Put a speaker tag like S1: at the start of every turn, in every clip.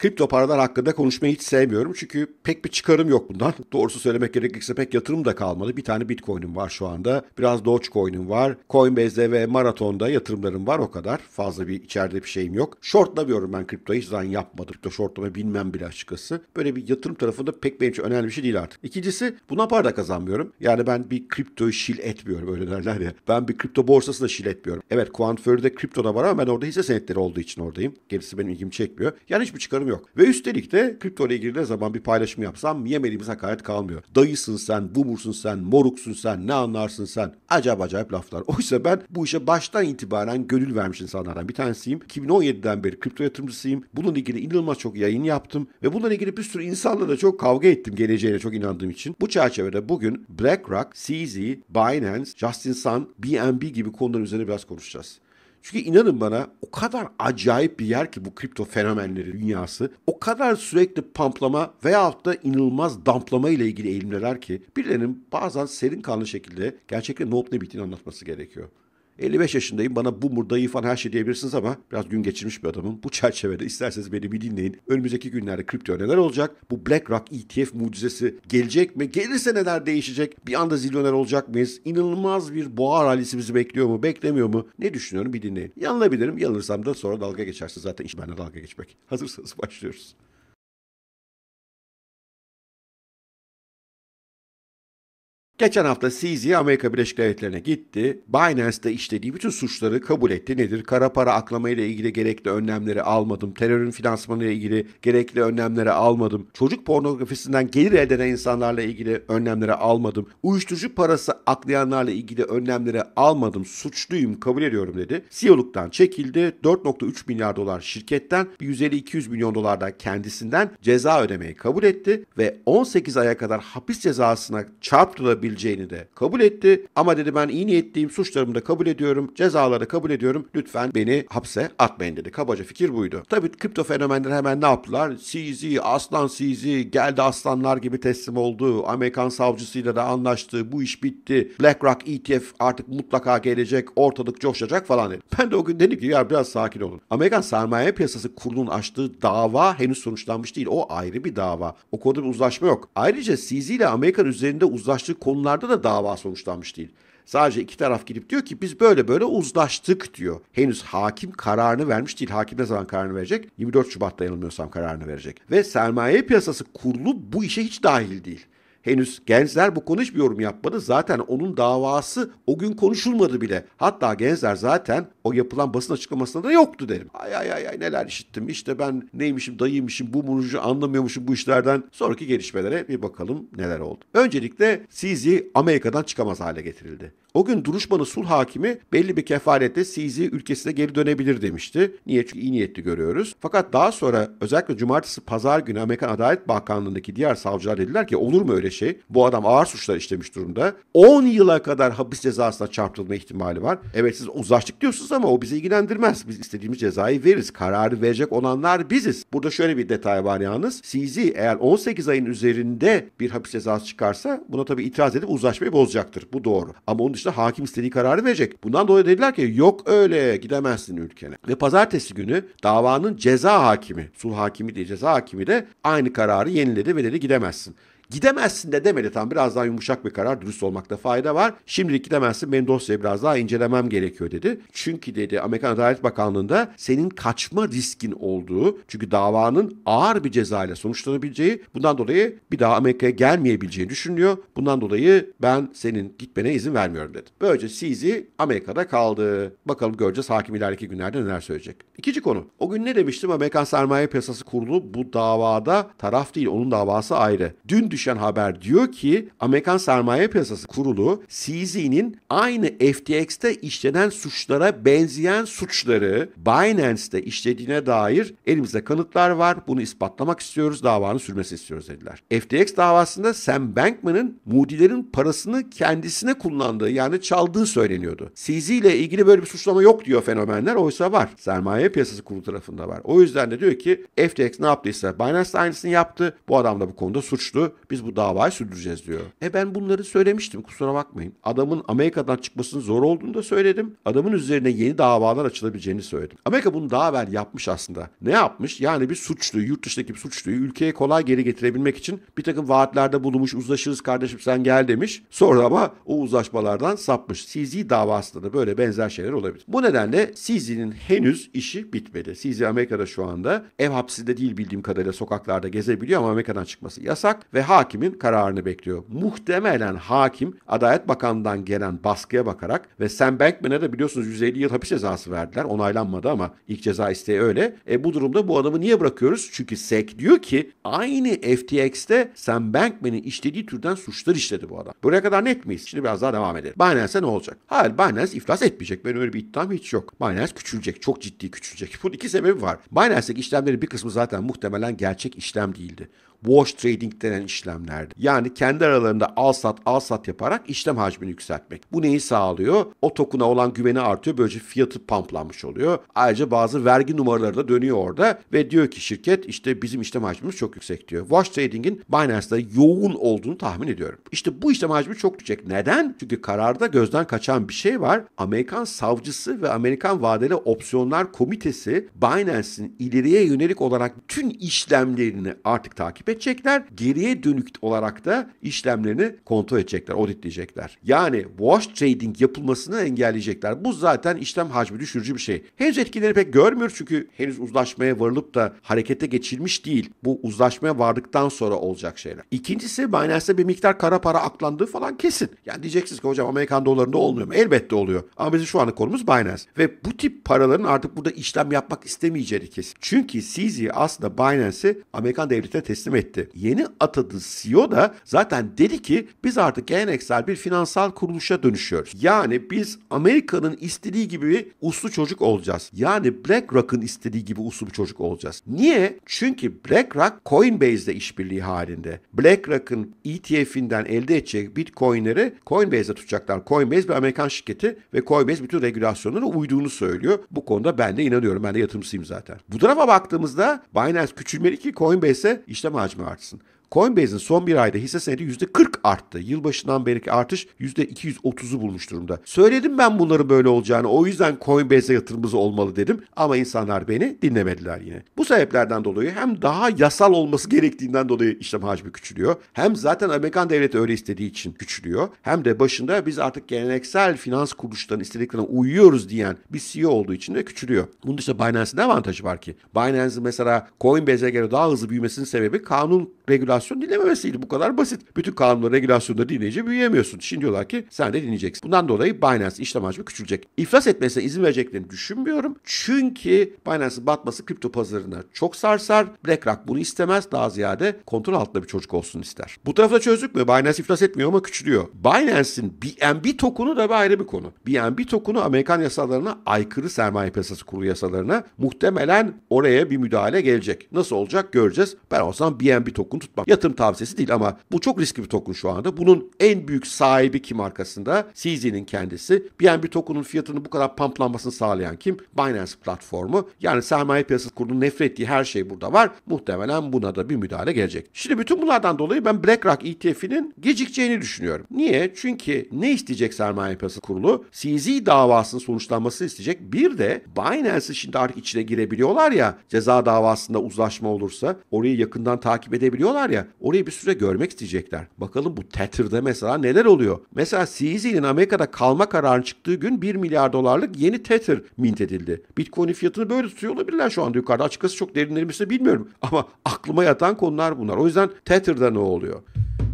S1: Kripto paralar hakkında konuşmayı hiç sevmiyorum çünkü pek bir çıkarım yok bundan. Doğrusu söylemek gerekirse pek yatırım da kalmadı. Bir tane Bitcoin'im var şu anda. Biraz Dogecoin'im var. Coinbase'de ve Marathon'da yatırımlarım var o kadar. Fazla bir içeride bir şeyim yok. Shortlamıyorum ben kripto Hiç zaman yapmadım. Kripto shortlama bilmem bile açıkçası. Böyle bir yatırım tarafında pek benim için önemli bir şey değil artık. İkincisi buna para da kazanmıyorum. Yani ben bir kriptoyu şil etmiyorum öyle derler ya. Ben bir kripto borsasını şil etmiyorum. Evet Kuantför'de kripto da var ama ben orada hisse senetleri olduğu için oradayım. Gerisi benim ilgimi çekmiyor. Yani hiçbir çıkarım yok. Ve üstelik de kripto ile ilgili ne zaman bir paylaşım yapsam yemediğimiz hakaret kalmıyor. Dayısın sen, bumursun sen, moruksun sen, ne anlarsın sen. Acaba acayip laflar. Oysa ben bu işe baştan itibaren gönül vermiş insanlardan bir tanesiyim. 2017'den beri kripto yatırımcısıyım. Bununla ilgili inanılmaz çok yayın yaptım. Ve bununla ilgili bir sürü insanla da çok kavga ettim geleceğine çok inandığım için. Bu çerçevede bugün BlackRock, CZ, Binance, Justin Sun, BNB gibi konular üzerine biraz konuşacağız. Çünkü inanın bana o kadar acayip bir yer ki bu kripto fenomenleri dünyası. O kadar sürekli pamplama veyahut da inanılmaz damplama ile ilgili eğilimler ki birilerinin bazen serin kanlı şekilde gerçekten ne olup ne bittiğini anlatması gerekiyor. 55 yaşındayım bana bu murdayı falan her şey diyebilirsiniz ama biraz gün geçirmiş bir adamım. Bu çerçevede isterseniz beni bir dinleyin. Önümüzdeki günlerde kripto neler olacak? Bu BlackRock ETF mucizesi gelecek mi? Gelirse neler değişecek? Bir anda zilyoner olacak mıyız? İnanılmaz bir boğa rallisi bizi bekliyor mu? Beklemiyor mu? Ne düşünüyorum bir dinleyin. Yanılabilirim. Yanılırsam da sonra dalga geçersiniz. Zaten iş bende dalga geçmek. Hazırsanız başlıyoruz. Geçen hafta CZ Amerika Birleşik Devletleri'ne gitti. Binance'da işlediği bütün suçları kabul etti. Nedir? Kara para aklama ile ilgili gerekli önlemleri almadım. Terörün finansmanı ile ilgili gerekli önlemleri almadım. Çocuk pornografisinden gelir elde eden insanlarla ilgili önlemleri almadım. Uyuşturucu parası aklayanlarla ilgili önlemleri almadım. Suçluyum kabul ediyorum dedi. CEO'luktan çekildi. 4.3 milyar dolar şirketten 150-200 milyon dolar da kendisinden ceza ödemeyi kabul etti ve 18 aya kadar hapis cezasına çarptırılabilir olabileceğini de kabul etti. Ama dedi ben iyi niyetliyim, suçlarımı da kabul ediyorum, cezaları kabul ediyorum. Lütfen beni hapse atmayın dedi. Kabaca fikir buydu. Tabii kripto fenomenleri hemen ne yaptılar? CZ, aslan CZ, geldi aslanlar gibi teslim oldu. Amerikan savcısıyla da anlaştı. Bu iş bitti. BlackRock ETF artık mutlaka gelecek. Ortalık coşacak falan dedi. Ben de o gün dedim ki ya biraz sakin olun. Amerikan Sermaye Piyasası kurulun açtığı dava henüz sonuçlanmış değil. O ayrı bir dava. O konuda bir uzlaşma yok. Ayrıca CZ ile Amerikan üzerinde uzlaştığı konu kurumlarda da dava sonuçlanmış değil. Sadece iki taraf gidip diyor ki biz böyle böyle uzlaştık diyor. Henüz hakim kararını vermiş değil. Hakim ne zaman kararını verecek? 24 Şubat'ta yanılmıyorsam kararını verecek. Ve sermaye piyasası kurulu bu işe hiç dahil değil. Henüz Genzler bu konu hiçbir yorum yapmadı. Zaten onun davası o gün konuşulmadı bile. Hatta Genzler zaten o yapılan basın açıklamasında da yoktu derim. Ay ay ay ay neler işittim. İşte ben neymişim, dayıymışım, bu munucu anlamıyormuşum bu işlerden. Sonraki gelişmelere bir bakalım neler oldu. Öncelikle Sisi Amerika'dan çıkamaz hale getirildi. O gün duruşmanın sulh hakimi belli bir kefalette Sisi ülkesine geri dönebilir demişti. Niye? Çünkü iyi niyetli görüyoruz. Fakat daha sonra özellikle cumartesi pazar günü Amerikan Adalet Bakanlığı'ndaki diğer savcılar dediler ki olur mu öyle böyle şey. Bu adam ağır suçlar işlemiş durumda. 10 yıla kadar hapis cezasına çarptırılma ihtimali var. Evet siz uzlaştık diyorsunuz ama o bizi ilgilendirmez. Biz istediğimiz cezayı veririz. Kararı verecek olanlar biziz. Burada şöyle bir detay var yalnız. CZ eğer 18 ayın üzerinde bir hapis cezası çıkarsa buna tabii itiraz edip uzlaşmayı bozacaktır. Bu doğru. Ama onun dışında hakim istediği kararı verecek. Bundan dolayı dediler ki yok öyle gidemezsin ülkene. Ve pazartesi günü davanın ceza hakimi, sulh hakimi diye ceza hakimi de aynı kararı yeniledi ve dedi gidemezsin. Gidemezsin de demedi tam biraz daha yumuşak bir karar dürüst olmakta fayda var. Şimdilik gidemezsin benim dosyayı biraz daha incelemem gerekiyor dedi. Çünkü dedi Amerikan Adalet Bakanlığı'nda senin kaçma riskin olduğu çünkü davanın ağır bir cezayla sonuçlanabileceği bundan dolayı bir daha Amerika'ya gelmeyebileceğini düşünüyor. Bundan dolayı ben senin gitmene izin vermiyorum dedi. Böylece Sisi Amerika'da kaldı. Bakalım göreceğiz hakim ileriki günlerde neler söyleyecek. İkinci konu. O gün ne demiştim Amerikan Sermaye Piyasası Kurulu bu davada taraf değil onun davası ayrı. Dün düş düşen haber diyor ki Amerikan Sermaye Piyasası Kurulu CZ'nin aynı FTX'te işlenen suçlara benzeyen suçları Binance'te işlediğine dair elimizde kanıtlar var. Bunu ispatlamak istiyoruz. Davanın sürmesi istiyoruz dediler. FTX davasında Sam Bankman'ın Moody'lerin parasını kendisine kullandığı yani çaldığı söyleniyordu. CZ ile ilgili böyle bir suçlama yok diyor fenomenler. Oysa var. Sermaye Piyasası Kurulu tarafında var. O yüzden de diyor ki FTX ne yaptıysa Binance aynısını yaptı. Bu adam da bu konuda suçlu. Biz bu davayı sürdüreceğiz diyor. E ben bunları söylemiştim kusura bakmayın. Adamın Amerika'dan çıkmasının zor olduğunu da söyledim. Adamın üzerine yeni davalar açılabileceğini söyledim. Amerika bunu daha evvel yapmış aslında. Ne yapmış? Yani bir suçluyu, yurt dışındaki bir suçluyu ülkeye kolay geri getirebilmek için bir takım vaatlerde bulunmuş, uzlaşırız kardeşim sen gel demiş. Sonra ama o uzlaşmalardan sapmış. CZ davasında da böyle benzer şeyler olabilir. Bu nedenle CZ'nin henüz işi bitmedi. CZ Amerika'da şu anda ev hapsinde değil bildiğim kadarıyla sokaklarda gezebiliyor ama Amerika'dan çıkması yasak ve hala hakimin kararını bekliyor. Muhtemelen hakim Adalet Bakanı'ndan gelen baskıya bakarak ve Sam Bankman'e de biliyorsunuz 150 yıl hapis cezası verdiler. Onaylanmadı ama ilk ceza isteği öyle. E bu durumda bu adamı niye bırakıyoruz? Çünkü SEC diyor ki aynı FTX'te Sam Bankman'in işlediği türden suçlar işledi bu adam. Buraya kadar net miyiz? Şimdi biraz daha devam edelim. Binance'e ne olacak? Hayır Binance iflas etmeyecek. Benim öyle bir iddiam hiç yok. Binance küçülecek. Çok ciddi küçülecek. Bunun iki sebebi var. Binance'deki işlemlerin bir kısmı zaten muhtemelen gerçek işlem değildi wash trading denen işlemlerde. Yani kendi aralarında al sat al sat yaparak işlem hacmini yükseltmek. Bu neyi sağlıyor? O tokuna olan güveni artıyor. Böylece fiyatı pamplanmış oluyor. Ayrıca bazı vergi numaraları da dönüyor orada ve diyor ki şirket işte bizim işlem hacmimiz çok yüksek diyor. Wash trading'in Binance'da yoğun olduğunu tahmin ediyorum. İşte bu işlem hacmi çok yüksek. Neden? Çünkü kararda gözden kaçan bir şey var. Amerikan savcısı ve Amerikan vadeli opsiyonlar komitesi Binance'in ileriye yönelik olarak tüm işlemlerini artık takip hükmedecekler. Geriye dönük olarak da işlemlerini kontrol edecekler, auditleyecekler. Yani wash trading yapılmasını engelleyecekler. Bu zaten işlem hacmi düşürücü bir şey. Henüz etkileri pek görmüyor çünkü henüz uzlaşmaya varılıp da harekete geçilmiş değil. Bu uzlaşmaya vardıktan sonra olacak şeyler. İkincisi Binance'de bir miktar kara para aklandığı falan kesin. Yani diyeceksiniz ki hocam Amerikan dolarında olmuyor mu? Elbette oluyor. Ama bizim şu anlık konumuz Binance. Ve bu tip paraların artık burada işlem yapmak istemeyeceğini kesin. Çünkü CZ e aslında Binance'i Amerikan devletine teslim ediyor etti. Yeni atadığı CEO da zaten dedi ki biz artık geleneksel bir finansal kuruluşa dönüşüyoruz. Yani biz Amerika'nın istediği gibi bir uslu çocuk olacağız. Yani BlackRock'ın istediği gibi uslu bir çocuk olacağız. Niye? Çünkü BlackRock Coinbase'de işbirliği halinde. BlackRock'ın ETF'inden elde edecek Bitcoin'leri Coinbase'de tutacaklar. Coinbase bir Amerikan şirketi ve Coinbase bütün regülasyonlara uyduğunu söylüyor. Bu konuda ben de inanıyorum. Ben de yatırımcıyım zaten. Bu tarafa baktığımızda Binance küçülmeli ki Coinbase'e işlem ağacı Marginalachsen Coinbase'in son bir ayda hisse senedi %40 arttı. Yılbaşından beriki artış %230'u bulmuş durumda. Söyledim ben bunların böyle olacağını. O yüzden Coinbase'e yatırımımız olmalı dedim. Ama insanlar beni dinlemediler yine. Bu sebeplerden dolayı hem daha yasal olması gerektiğinden dolayı işlem hacmi küçülüyor. Hem zaten Amerikan devleti öyle istediği için küçülüyor. Hem de başında biz artık geleneksel finans kuruluşlarının istediklerine uyuyoruz diyen bir CEO olduğu için de küçülüyor. Bunun dışında Binance'in ne avantajı var ki? Binance'in mesela Coinbase'e göre daha hızlı büyümesinin sebebi kanun regülasyonu regülasyon dinlememesiydi. Bu kadar basit. Bütün kanunları, regülasyonları dinleyince büyüyemiyorsun. Şimdi diyorlar ki sen de dinleyeceksin. Bundan dolayı Binance işlem hacmi küçülecek. İflas etmesine izin vereceklerini düşünmüyorum. Çünkü Binance'ın batması kripto pazarına çok sarsar. BlackRock bunu istemez. Daha ziyade kontrol altında bir çocuk olsun ister. Bu tarafta çözdük mü? Binance iflas etmiyor ama küçülüyor. Binance'in BNB tokunu da bir ayrı bir konu. BNB tokunu Amerikan yasalarına aykırı sermaye piyasası kurulu yasalarına muhtemelen oraya bir müdahale gelecek. Nasıl olacak göreceğiz. Ben olsam BNB token tutmam yatırım tavsiyesi değil ama bu çok riskli bir token şu anda. Bunun en büyük sahibi kim arkasında? CZ'nin kendisi. BNB token'un fiyatının bu kadar pamplanmasını sağlayan kim? Binance platformu. Yani sermaye piyasası kurulunun nefret ettiği her şey burada var. Muhtemelen buna da bir müdahale gelecek. Şimdi bütün bunlardan dolayı ben BlackRock ETF'inin gecikeceğini düşünüyorum. Niye? Çünkü ne isteyecek sermaye piyasası kurulu? CZ davasının sonuçlanması isteyecek. Bir de Binance'ın şimdi artık içine girebiliyorlar ya ceza davasında uzlaşma olursa orayı yakından takip edebiliyorlar ya ya. Orayı bir süre görmek isteyecekler. Bakalım bu Tatter'da mesela neler oluyor? Mesela Seizi'nin Amerika'da kalma kararının çıktığı gün 1 milyar dolarlık yeni Tether mint edildi. Bitcoin'in fiyatını böyle tutuyor olabilirler şu anda yukarıda. Açıkçası çok derinlerimizde bilmiyorum ama aklıma yatan konular bunlar. O yüzden Tether'da ne oluyor?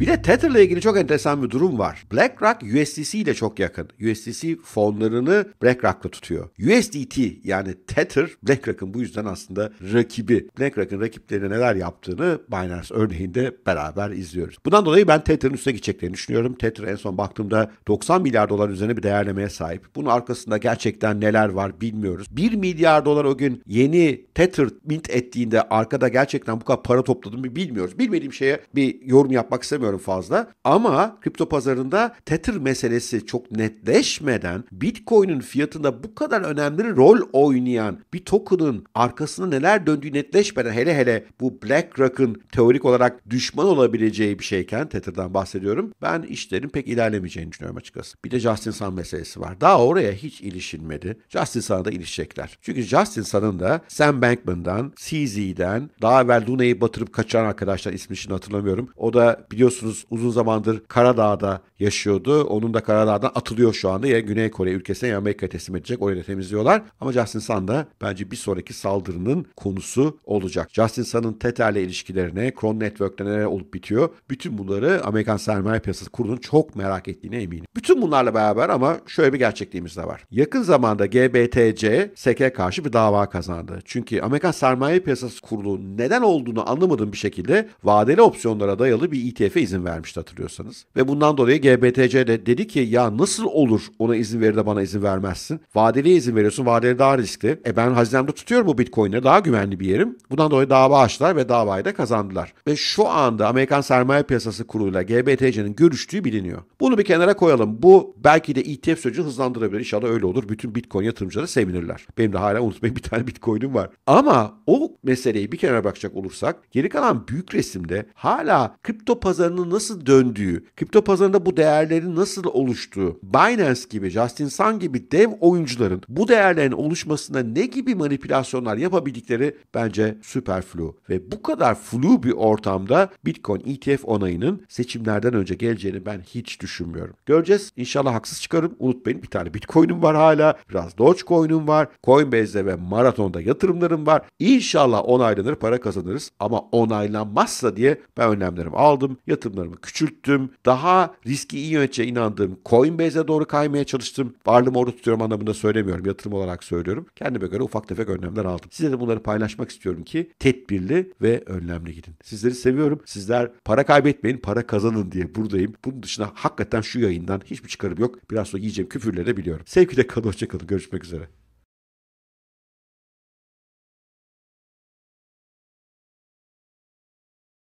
S1: Bir de Tether ile ilgili çok enteresan bir durum var. BlackRock USDC ile çok yakın. USDC fonlarını BlackRock'la tutuyor. USDT yani Tether BlackRock'ın bu yüzden aslında rakibi. BlackRock'ın rakiplerine neler yaptığını Binance örneğinde beraber izliyoruz. Bundan dolayı ben Tether'ın üstüne gideceklerini düşünüyorum. Tether en son baktığımda 90 milyar dolar üzerine bir değerlemeye sahip. Bunun arkasında gerçekten neler var bilmiyoruz. 1 milyar dolar o gün yeni Tether mint ettiğinde arkada gerçekten bu kadar para topladığını bilmiyoruz. Bilmediğim şeye bir yorum yapmak istemiyorum bilmiyorum fazla ama kripto pazarında Tether meselesi çok netleşmeden Bitcoin'in fiyatında bu kadar önemli rol oynayan bir token'ın arkasında neler döndüğü netleşmeden hele hele bu BlackRock'ın teorik olarak düşman olabileceği bir şeyken Tether'dan bahsediyorum. Ben işlerin pek ilerlemeyeceğini düşünüyorum açıkçası. Bir de Justin Sun meselesi var. Daha oraya hiç ilişilmedi. Justin Sun'a da ilişecekler. Çünkü Justin Sun'ın da Sam Bankman'dan, CZ'den, daha evvel Luna'yı batırıp kaçan arkadaşlar ismi için hatırlamıyorum. O da biliyorsun biliyorsunuz uzun zamandır Karadağ'da yaşıyordu. Onun da kararlardan atılıyor şu anda. Ya Güney Kore ülkesine ya Amerika'ya teslim edecek. Orayı da temizliyorlar. Ama Justin Sun da bence bir sonraki saldırının konusu olacak. Justin Sun'ın TETA ile ilişkilerine, Kron Network'le neler olup bitiyor. Bütün bunları Amerikan Sermaye Piyasası Kurulu'nun çok merak ettiğine eminim. Bütün bunlarla beraber ama şöyle bir gerçekliğimiz de var. Yakın zamanda GBTC SEK'e karşı bir dava kazandı. Çünkü Amerikan Sermaye Piyasası Kurulu neden olduğunu anlamadığım bir şekilde vadeli opsiyonlara dayalı bir ETF'e izin vermişti hatırlıyorsanız. Ve bundan dolayı Gbtc de dedi ki ya nasıl olur ona izin verir de bana izin vermezsin. Vadeliye izin veriyorsun. Vadeli daha riskli. E ben hazinemde tutuyorum bu bitcoin'leri. Daha güvenli bir yerim. Bundan dolayı dava açtılar ve davayı da kazandılar. Ve şu anda Amerikan Sermaye Piyasası Kurulu'yla GBTC'nin görüştüğü biliniyor. Bunu bir kenara koyalım. Bu belki de ETF sürecini hızlandırabilir. İnşallah öyle olur. Bütün bitcoin yatırımcıları sevinirler. Benim de hala unutmayın bir tane bitcoin'im var. Ama o meseleyi bir kenara bakacak olursak geri kalan büyük resimde hala kripto pazarının nasıl döndüğü, kripto pazarında bu değerlerin nasıl oluştuğu, Binance gibi, Justin Sun gibi dev oyuncuların bu değerlerin oluşmasına ne gibi manipülasyonlar yapabildikleri bence süperflu. Ve bu kadar flu bir ortamda Bitcoin ETF onayının seçimlerden önce geleceğini ben hiç düşünmüyorum. Göreceğiz. İnşallah haksız çıkarım. Unutmayın bir tane Bitcoin'im var hala. Biraz Dogecoin'im var. Coinbase'de ve Maraton'da yatırımlarım var. İnşallah onaylanır para kazanırız. Ama onaylanmazsa diye ben önlemlerimi aldım. Yatırımlarımı küçülttüm. Daha risk riski iyi yöneteceğine inandığım Coinbase'e doğru kaymaya çalıştım. Varlığımı orada tutuyorum anlamında söylemiyorum. Yatırım olarak söylüyorum. Kendime göre ufak tefek önlemler aldım. Size de bunları paylaşmak istiyorum ki tedbirli ve önlemli gidin. Sizleri seviyorum. Sizler para kaybetmeyin, para kazanın diye buradayım. Bunun dışında hakikaten şu yayından hiçbir çıkarım yok. Biraz sonra yiyeceğim küfürleri biliyorum. Sevgiyle kalın, hoşçakalın. Görüşmek üzere.